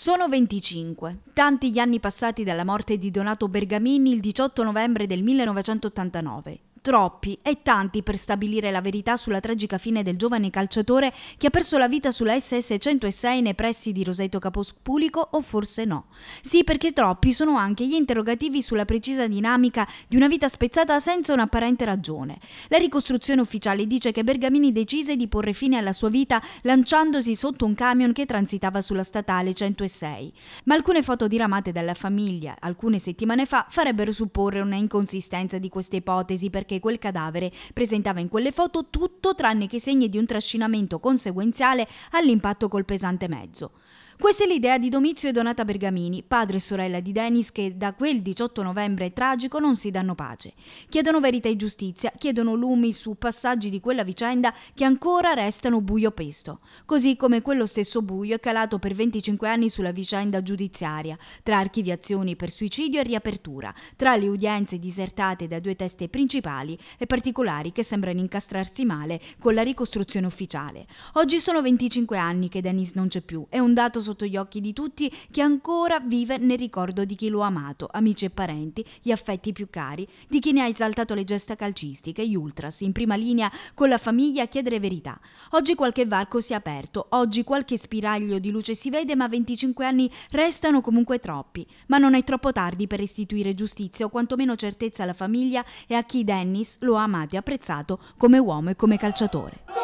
Sono 25, tanti gli anni passati dalla morte di Donato Bergamini il 18 novembre del 1989 troppi e tanti per stabilire la verità sulla tragica fine del giovane calciatore che ha perso la vita sulla SS 106 nei pressi di Roseto Capospulico o forse no. Sì, perché troppi sono anche gli interrogativi sulla precisa dinamica di una vita spezzata senza un'apparente ragione. La ricostruzione ufficiale dice che Bergamini decise di porre fine alla sua vita lanciandosi sotto un camion che transitava sulla statale 106. Ma alcune foto diramate dalla famiglia alcune settimane fa farebbero supporre una inconsistenza di questa ipotesi perché perché quel cadavere presentava in quelle foto tutto tranne che i segni di un trascinamento conseguenziale all'impatto col pesante mezzo. Questa è l'idea di Domizio e Donata Bergamini, padre e sorella di Denis che da quel 18 novembre tragico non si danno pace. Chiedono verità e giustizia, chiedono lumi su passaggi di quella vicenda che ancora restano buio pesto, così come quello stesso buio è calato per 25 anni sulla vicenda giudiziaria, tra archiviazioni per suicidio e riapertura, tra le udienze disertate da due teste principali e particolari che sembrano incastrarsi male con la ricostruzione ufficiale. Oggi sono 25 anni che Denis non c'è più, è un dato sotto gli occhi di tutti che ancora vive nel ricordo di chi lo ha amato, amici e parenti, gli affetti più cari, di chi ne ha esaltato le gesta calcistiche, gli ultras, in prima linea con la famiglia a chiedere verità. Oggi qualche varco si è aperto, oggi qualche spiraglio di luce si vede, ma 25 anni restano comunque troppi. Ma non è troppo tardi per restituire giustizia o quantomeno certezza alla famiglia e a chi Dennis lo ha amato e apprezzato come uomo e come calciatore.